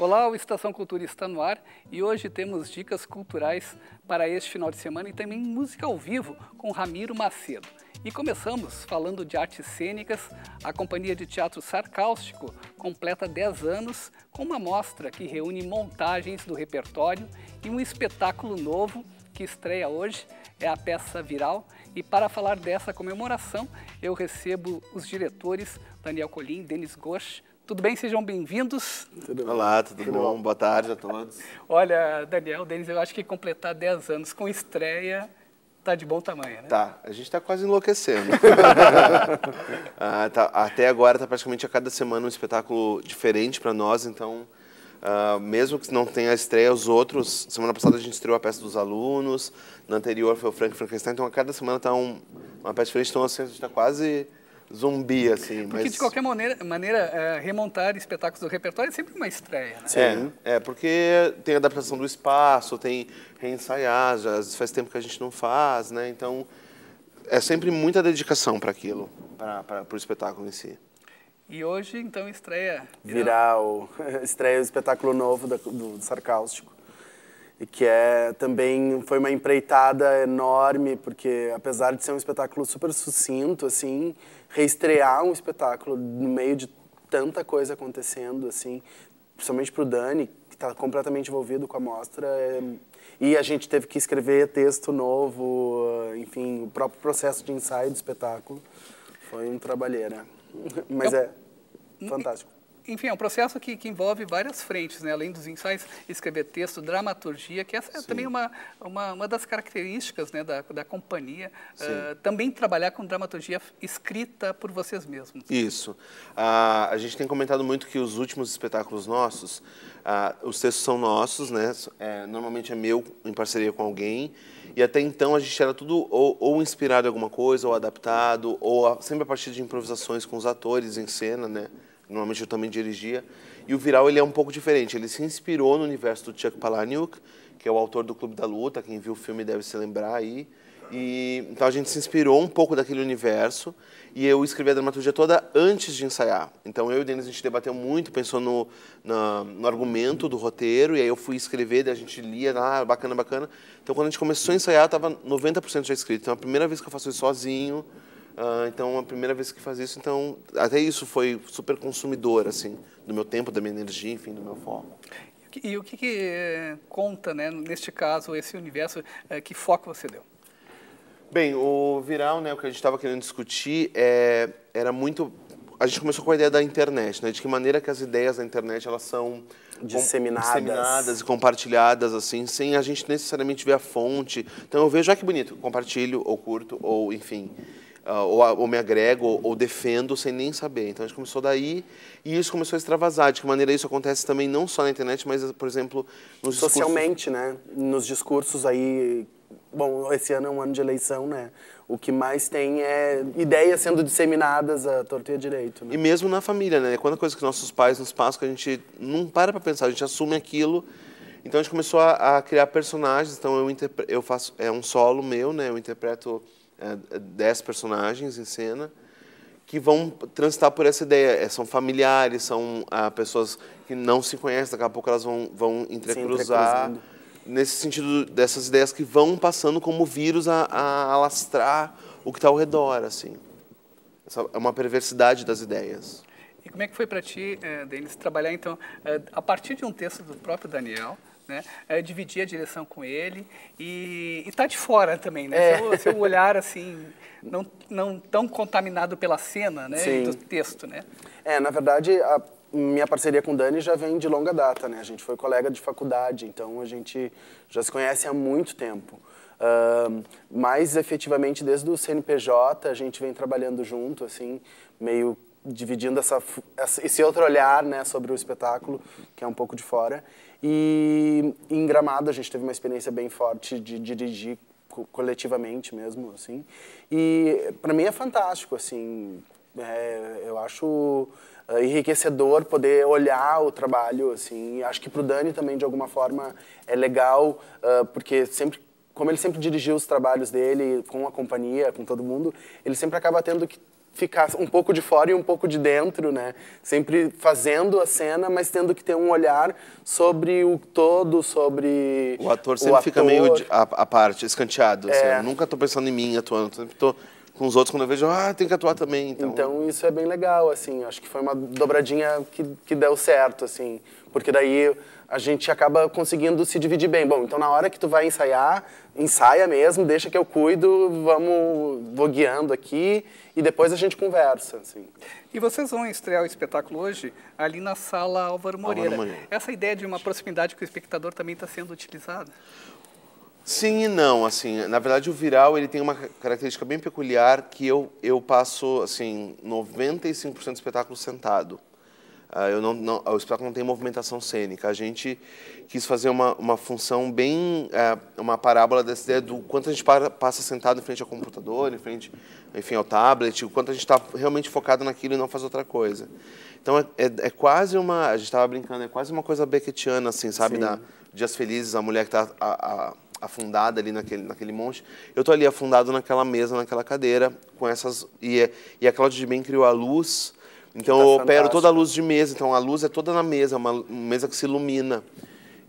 Olá, o Estação Cultura está no ar e hoje temos dicas culturais para este final de semana e também música ao vivo com Ramiro Macedo. E começamos falando de artes cênicas. A Companhia de Teatro Sarcáustico completa 10 anos com uma mostra que reúne montagens do repertório e um espetáculo novo que estreia hoje é a peça Viral. E para falar dessa comemoração, eu recebo os diretores Daniel Colim, Denis Gosch, tudo bem? Sejam bem-vindos. Olá, tudo, bom? bom? Boa tarde a todos. Olha, Daniel, Denis, eu acho que completar 10 anos com estreia tá de bom tamanho, né? Tá, a gente está quase enlouquecendo. ah, tá, até agora tá praticamente a cada semana um espetáculo diferente para nós, então Uh, mesmo que não tenha estreia, os outros. Semana passada a gente estreou a peça dos alunos, na anterior foi o Frank Frankenstein, então a cada semana está um, uma peça diferente, então assim, a gente está quase zumbi, assim. Porque, mas... de qualquer maneira, maneira é, remontar espetáculos do repertório é sempre uma estreia, né? Sim. É, é porque tem adaptação do espaço, tem reensaiar, já faz tempo que a gente não faz, né? Então, é sempre muita dedicação para aquilo, para o espetáculo em si. E hoje, então, estreia... Viral. Viral. estreia o espetáculo novo do, do Sarcástico que é também foi uma empreitada enorme porque apesar de ser um espetáculo super sucinto assim reestrear um espetáculo no meio de tanta coisa acontecendo assim principalmente para o Dani que está completamente envolvido com a mostra é, e a gente teve que escrever texto novo enfim o próprio processo de ensaio do espetáculo foi um trabalheira mas Eu... é fantástico enfim, é um processo que, que envolve várias frentes, né? além dos ensaios, escrever texto, dramaturgia, que essa é Sim. também uma, uma, uma, das características né, da, da companhia, uh, também trabalhar com dramaturgia escrita por vocês mesmos. Isso. Ah, a gente tem comentado muito que os últimos espetáculos nossos, os textos são nossos, né? É, normalmente é meu em parceria com alguém, e até então a gente era tudo ou, ou inspirado em alguma coisa, ou adaptado, ou a, sempre a partir de improvisações com os atores em cena, né? normalmente eu também dirigia. E o Viral ele é um pouco diferente. Ele se inspirou no universo do Chuck Palahniuk, que é o autor do Clube da Luta. Quem viu o filme deve se lembrar aí. E, então a gente se inspirou um pouco daquele universo e eu escrevi a dramaturgia toda antes de ensaiar. Então eu e o Denis a gente debateu muito, pensou no, no argumento do roteiro e aí eu fui escrever, daí a gente lia, ah, bacana, bacana. Então quando a gente começou a ensaiar, estava 90% já escrito. Então é a primeira vez que eu faço isso sozinho. Uh, então, a primeira vez que faz isso, então, até isso foi super consumidor, assim, do meu tempo, da minha energia, enfim, do meu foco. E o que, que eh, conta, né, neste caso, esse universo, eh, que foco você deu? Bem, o viral, né, o que a gente estava querendo discutir é, era muito... A gente começou com a ideia da internet, né, de que maneira que as ideias da internet, elas são... Disseminadas. disseminadas. e compartilhadas, assim, sem a gente necessariamente ver a fonte. Então eu vejo, ah, que bonito, compartilho, ou curto, ou enfim. Ah, ou, ou, me agrego ou, ou, defendo sem nem saber. Então a gente começou daí e isso começou a extravasar. De que maneira isso acontece também não só na internet, mas, ah, por exemplo, nos Socialmente, discursos... né? Nos discursos aí... Bom, esse ano é um ano de eleição, né? O que mais tem é ideias sendo disseminadas à torta e à direito. Né? E mesmo na família, né? a coisa que nossos pais nos passam que a gente não para para pensar, a gente assume aquilo então a gente começou a, a criar personagens. Então eu, eu faço é um solo meu, né? Eu interpreto é, é, dez personagens em cena que vão transitar por essa ideia. É, são familiares, são ah, pessoas que não se conhecem, daqui a pouco elas vão, vão entrecruzar. Nesse sentido dessas ideias que vão passando como vírus a, a alastrar o que está ao redor, assim. Essa é uma perversidade das ideias. E como é que foi para ti, eh, Denis, trabalhar então eh, a partir de um texto do próprio Daniel, né? É, a direção com ele e, estar tá de fora também, né? É. Seu, seu, olhar, assim, não, não tão contaminado pela cena, né? Sim. Do texto, né? É, na verdade, a minha parceria com o Dani já vem de longa data, né? A gente foi colega de faculdade, então a gente já se conhece há muito tempo. Uh, mais efetivamente desde o CNPJ a gente vem trabalhando junto, assim, meio dividindo essa, esse outro olhar né, sobre o espetáculo, que é um pouco de fora. E em Gramado a gente teve uma experiência bem forte de dirigir coletivamente mesmo, assim. E para mim é fantástico, assim, é, eu acho é, enriquecedor poder olhar o trabalho, assim. Acho que para o Dani também, de alguma forma, é legal, uh, porque sempre como ele sempre dirigiu os trabalhos dele com a companhia, com todo mundo, ele sempre acaba tendo que ficar um pouco de fora e um pouco de dentro, né? Sempre fazendo a cena, mas tendo que ter um olhar sobre o todo, sobre o ator sempre o ator. fica meio a, a parte escanteado. Assim. É. Assim, nunca estou pensando em mim atuando, sempre estou com os outros quando eu vejo, ah, tem que atuar também. Então, então isso é bem legal, assim. Acho que foi uma dobradinha que, que deu certo, assim. Porque daí a gente acaba conseguindo se dividir bem. Bom, então na hora que tu vai ensaiar, ensaia mesmo, deixa que eu cuido, vamos, vou guiando aqui e depois a gente conversa, assim. E vocês vão estrear o espetáculo hoje ali na sala Álvaro Moreira. Álvaro Moreira. Essa ideia de uma proximidade com o espectador também está sendo utilizada? Sim e não, assim, na verdade o viral ele tem uma característica bem peculiar que eu, eu passo, assim, 95% do espetáculo sentado. Uh, eu não, não, o espetáculo não tem movimentação cênica. A gente quis fazer uma, uma função bem, uh, uma parábola dessa ideia do quanto a gente para, passa sentado em frente ao computador, em frente, enfim, ao tablet, o quanto a gente está realmente focado naquilo e não faz outra coisa. Então é, é, é quase uma, a gente estava brincando, é quase uma coisa beckettiana, assim, sabe, Sim. da Dias Felizes, a mulher que está afundada ali naquele, naquele monte. Eu estou ali afundado naquela mesa, naquela cadeira, com essas. E, é, e a Cláudia de Bem criou a luz. Então tá eu opero toda a luz de mesa. Então a luz é toda na mesa, uma mesa que se ilumina.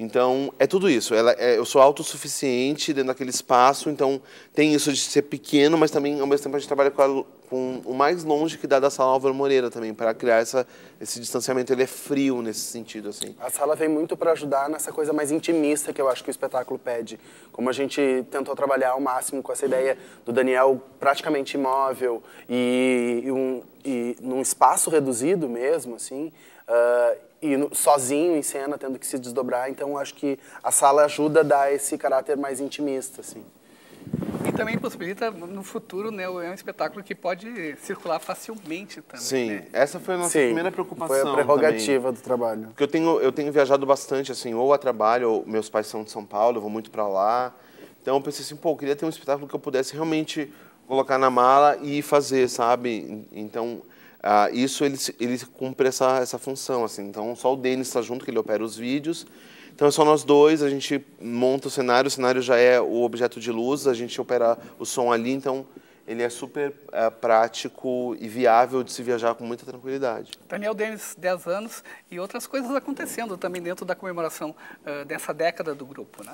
Então, é tudo isso. Ela, é, eu sou autossuficiente dentro daquele espaço, então tem isso de ser pequeno, mas também, ao mesmo tempo, a gente trabalha com, a, com o mais longe que dá da sala Álvaro Moreira também, para criar essa, esse distanciamento. Ele é frio nesse sentido, assim. A sala vem muito para ajudar nessa coisa mais intimista que eu acho que o espetáculo pede. Como a gente tentou trabalhar ao máximo com essa ideia do Daniel praticamente imóvel e, e, um, e num espaço reduzido mesmo, assim, uh, e no, sozinho em cena, tendo que se desdobrar. Então, acho que a sala ajuda a dar esse caráter mais intimista, assim. E também possibilita no futuro, né? É um espetáculo que pode circular facilmente também. Sim, né? essa foi a nossa Sim, primeira preocupação. Foi a prerrogativa também. do trabalho. Porque eu tenho, eu tenho viajado bastante, assim, ou a trabalho, ou meus pais são de São Paulo, eu vou muito para lá. Então eu pensei assim, pô, eu queria ter um espetáculo que eu pudesse realmente colocar na mala e fazer, sabe? Então ah, isso ele, ele cumpre essa, essa função, assim. Então só o Denis está junto, que ele opera os vídeos. Então é só nós dois, a gente monta o cenário, o cenário já é o objeto de luz, a gente opera o som ali, então ele é super é, prático e viável de se viajar com muita tranquilidade. Daniel Denis, 10 anos e outras coisas acontecendo também dentro da comemoração uh, dessa década do grupo, né?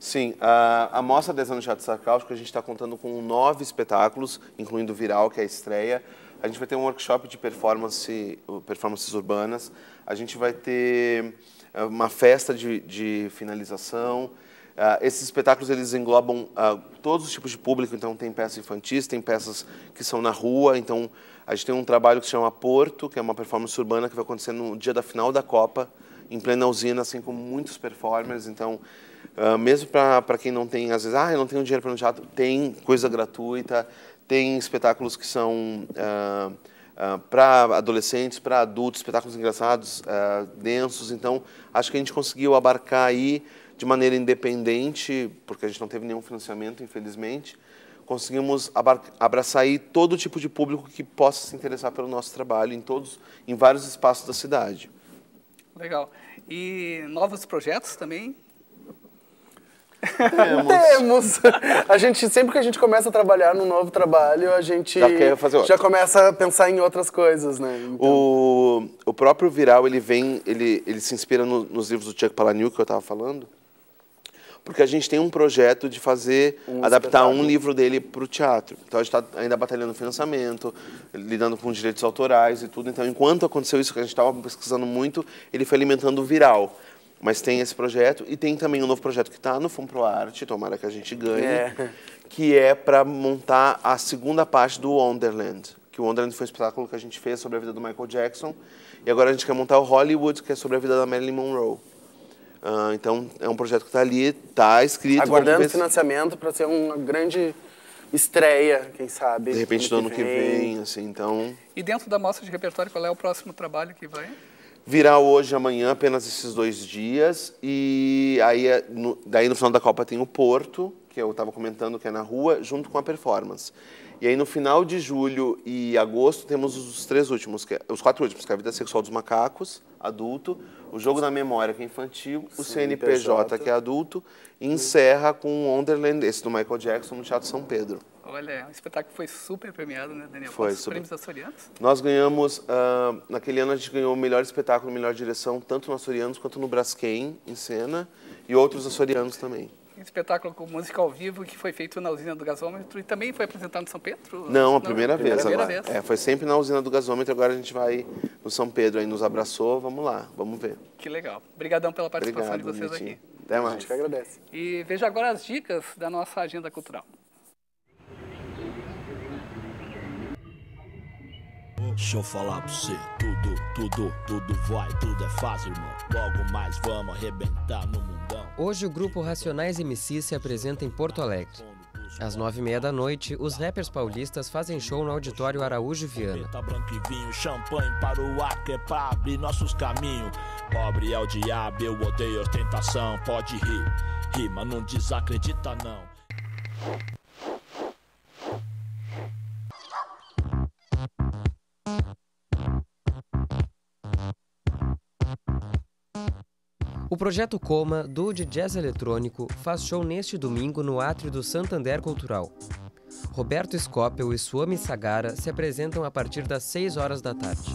Sim, a, a mostra 10 anos de Teatro Sarcástico, a gente está contando com nove espetáculos, incluindo o Viral, que é a estreia, a gente vai ter um workshop de performance, performances urbanas, a gente vai ter eh, uma festa de, de finalização. Uh, esses espetáculos eles englobam uh, todos os tipos de público, então tem peças infantis, tem peças que são na rua, então a gente tem um trabalho que se chama Porto, que é uma performance urbana que vai acontecer no dia da final da Copa, em plena usina, assim como muitos performers, então uh, mesmo para quem não tem, às vezes, ah, eu não tenho dinheiro para um teatro, tem coisa gratuita, tem espetáculos que são uh, ah, uh, ah, para adolescentes, para adultos, espetáculos engraçados, uh, densos. Então, acho que a gente conseguiu abarcar aí de maneira independente, porque a gente não teve nenhum financiamento, infelizmente. Conseguimos abraçar aí todo tipo de público que possa se interessar pelo nosso trabalho em todos, em vários espaços da cidade. Legal. E novos projetos também temos. A gente, sempre que a gente começa a trabalhar num novo trabalho, a gente já, quer fazer outro. já começa a pensar em outras coisas, né? Então... O, o próprio Viral, ele vem, ele, ele se inspira no, nos livros do Chuck Palahniuk que eu estava falando, porque a gente tem um projeto de fazer, um adaptar um livro dele para o teatro. Então a gente está ainda batalhando financiamento, lidando com direitos autorais e tudo. Então, enquanto aconteceu isso, que a gente estava pesquisando muito, ele foi alimentando o viral. Mas tem esse projeto e tem também um novo projeto que está no Fundo Pro Arte, tomara que a gente ganhe, é. que é para montar a segunda parte do Wonderland. Que o Wonderland foi um espetáculo que a gente fez sobre a vida do Michael Jackson. E agora a gente quer montar o Hollywood, que é sobre a vida da Marilyn Monroe. Uh, então é um projeto que está ali, está escrito. Aguardando financiamento para ser uma grande estreia, quem sabe. De repente, no ano que vem, que vem assim, então. E dentro da mostra de repertório, qual é o próximo trabalho que vai? virá hoje, amanhã, apenas esses dois dias. E aí, é, no, daí no final da Copa tem o Porto, que eu estava comentando que é na rua, junto com a performance. E aí no final de julho e agosto temos os três últimos, que é, os quatro últimos, que é a vida sexual dos macacos, adulto, o jogo da memória, que é infantil, o CNPJ, que é adulto, e encerra com o Wonderland, esse do Michael Jackson, no Teatro São Pedro. Olha, o espetáculo foi super premiado, né, Daniel? Foi Quantos super. prêmios açorianos? Nós ganhamos, uh, naquele ano a gente ganhou o melhor espetáculo, melhor direção, tanto no Açorianos quanto no Braskem, em cena, e outros açorianos também. Um espetáculo com música ao vivo que foi feito na usina do gasômetro e também foi apresentado no São Pedro? Não, a primeira, Não, vez, primeira vez. É, foi sempre na usina do gasômetro, agora a gente vai no São Pedro, aí nos abraçou, vamos lá, vamos ver. Que legal. Obrigadão pela participação Obrigado, de vocês aqui. Até mais. A gente que agradece. E veja agora as dicas da nossa agenda cultural. Deixa eu falar pra você, tudo, tudo, tudo vai, tudo é fácil, irmão. Logo mais vamos arrebentar no mundão. Hoje o grupo Racionais MC se apresenta em Porto Alegre. Às nove e meia da noite, os rappers paulistas fazem show no auditório Araújo Viana. projeto Coma, do de jazz eletrônico, faz show neste domingo no átrio do Santander Cultural. Roberto Scopel e Suami Sagara se apresentam a partir das 6 horas da tarde.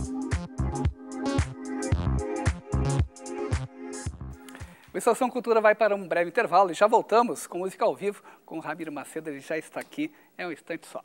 O Estação Cultura vai para um breve intervalo e já voltamos com música ao vivo com o Ramiro Macedo, ele já está aqui, é um instante só.